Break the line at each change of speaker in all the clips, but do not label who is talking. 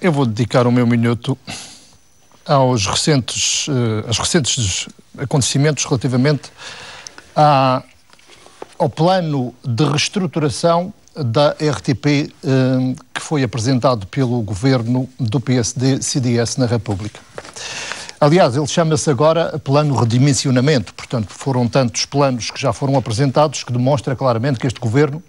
Eu vou dedicar o meu minuto aos recentes, uh, aos recentes acontecimentos relativamente à, ao plano de reestruturação da RTP uh, eh, que foi apresentado pelo governo do PSD-CDS na República. Aliás, ele chama-se agora plano redimensionamento, portanto, foram tantos planos que já foram apresentados que demonstra claramente que este governo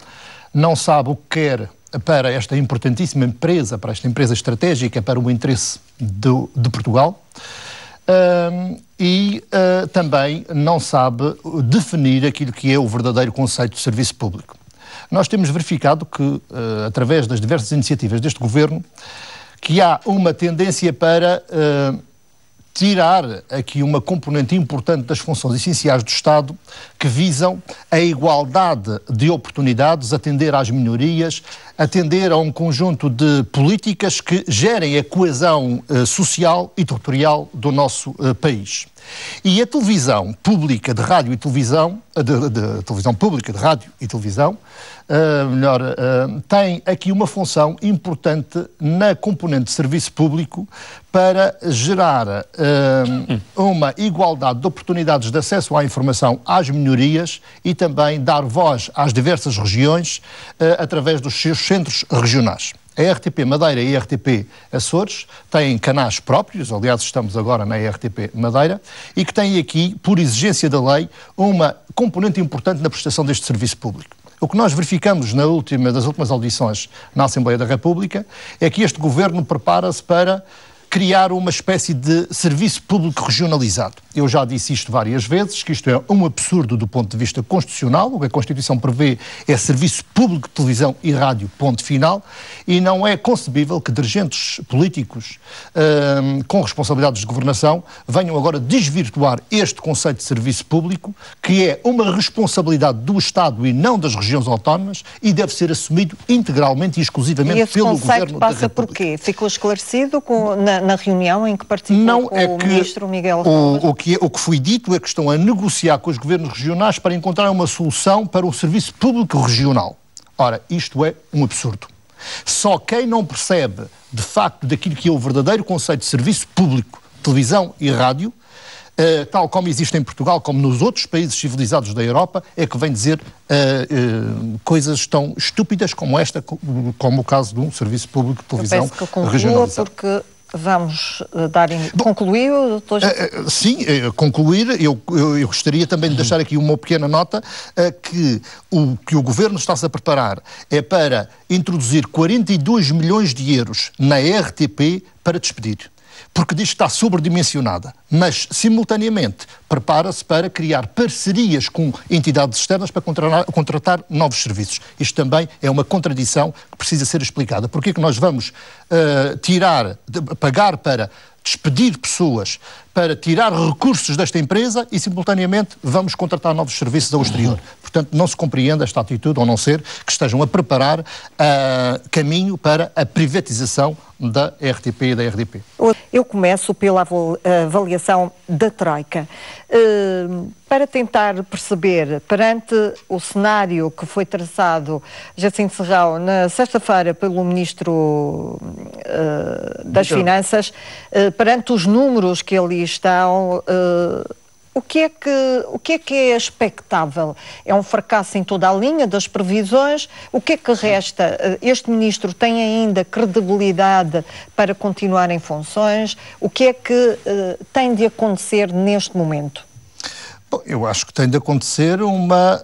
não sabe o que quer para esta importantíssima empresa, para esta empresa estratégica para o interesse do, de Portugal. e uh, também não sabe definir aquilo que é o verdadeiro conceito de serviço público. Nós temos verificado que, uh, através das diversas iniciativas deste governo, que há uma tendência para ah, tirar aqui uma componente importante das funções essenciais do Estado que visam a igualdade de oportunidades, atender às minorias, atender a um conjunto de políticas que gerem a coesão eh, social e territorial do nosso eh, país. E a televisão pública de rádio e televisão, de, eh, de, de televisão pública de rádio e televisão, uh, melhor, uh, tem aqui uma função importante na componente de serviço público para gerar uh, uma igualdade de oportunidades de acesso à informação às minorias minorias e também dar voz às diversas regiões eh, através dos seus centros regionais. A RTP Madeira e a RTP Açores têm canais próprios, aliás, estamos agora na RTP Madeira, e que têm aqui, por exigência da lei, uma componente importante na prestação deste serviço público. O que nós verificamos na última, nas últimas audições na Assembleia da República é que este governo prepara-se para criar uma espécie de serviço público regionalizado. Eu já disse isto várias vezes, que isto é um absurdo do ponto de vista constitucional, o que a Constituição prevê é serviço público de televisão e rádio, ponto final, e não é concebível que dirigentes políticos hum, com responsabilidades de governação venham agora desvirtuar este conceito de serviço público, que é uma responsabilidade do Estado e não das regiões autónomas e deve ser assumido integralmente e exclusivamente e pelo Governo da República. passa
por quê? Ficou esclarecido com, na, na, reunião em que participou não é o é que ministro Miguel
o, o que, é, o que foi dito é que estão a negociar com os governos regionais para encontrar uma solução para o serviço público regional. Ora, isto é um absurdo. Só quem não percebe, de facto, daquilo que é o verdadeiro conceito de serviço público, televisão e rádio, Uh, tal como existe em Portugal, como nos outros países civilizados da Europa, é que vem dizer uh, uh, coisas tão estúpidas como esta, como o caso de um serviço público de televisão Eu que
porque Vamos eh, dar em... Bom, concluir, doutor? Eh, eh,
sim, concluir. Eu, eu, eu, gostaria também de uhum. deixar aqui uma pequena nota que o que o Governo está-se a preparar é para introduzir 42 milhões de euros na RTP para despedir porque diz que está sobredimensionada, mas, simultaneamente, prepara-se para criar parcerias com entidades externas para contratar, contratar, novos serviços. Isto também é uma contradição que precisa ser explicada. Porquê é que nós vamos uh, tirar, de, pagar para despedir pessoas, para tirar recursos desta empresa e, simultaneamente, vamos contratar novos serviços ao exterior. Portanto, não se compreende esta atitude, a não ser que estejam a preparar uh, caminho para a privatização da RTP e da RDP.
Eu começo pela avaliação da Troika. Ehm, para tentar perceber, perante o cenário que foi traçado, Jacinto Serrão, na sexta-feira pelo Ministro eh, das Finanças, eh, perante os números que ali estão, eh, o que, é que, o que é que é expectável? É um fracasso em toda a linha das previsões? O que é que resta? Eh, este ministro tem ainda credibilidade para continuar em funções? O que é que uh, tem de acontecer neste momento?
Bom, eu acho que tem de acontecer uma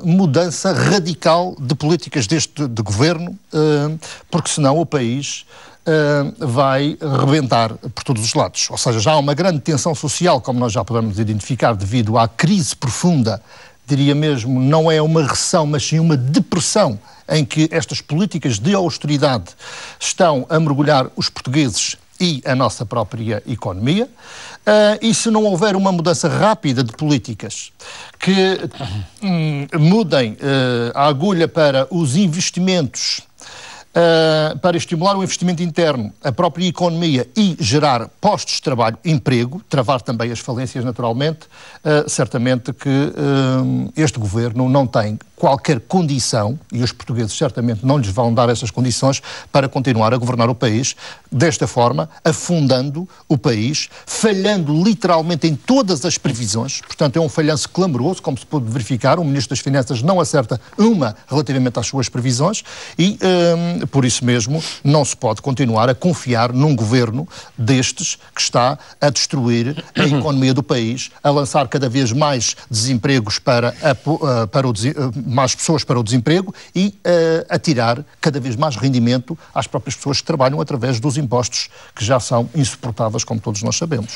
uh, mudança radical de políticas deste de governo, uh, porque senão o país uh, vai rebentar por todos os lados. Ou seja, já há uma grande tensão social, como nós já podemos identificar, devido à crise profunda, diria mesmo, não é uma recessão, mas sim uma depressão em que estas políticas de austeridade estão a mergulhar os portugueses e a nossa própria economia. Uh, e se não houver uma mudança rápida de políticas que um, mudem uh, a agulha para os investimentos uh, para estimular o investimento interno, a própria economia e gerar postos de trabalho, emprego, travar também as falências naturalmente, uh, certamente que uh, este governo não tem qualquer condição, e os portugueses certamente não lhes vão dar essas condições, para continuar a governar o país desta forma, afundando o país, falhando literalmente em todas as previsões, portanto é um falhanço clamoroso, como se pôde verificar, o Ministro das Finanças não acerta uma relativamente às suas previsões e um, por isso mesmo, não se pode continuar a confiar num governo destes que está a destruir a uhum. economia do país, a lançar cada vez mais desempregos para, a, eh, para o, eh, mais pessoas para o desemprego e a, eh, a tirar cada vez mais rendimento às próprias pessoas que trabalham através dos impostos que já são insuportáveis, como todos nós sabemos.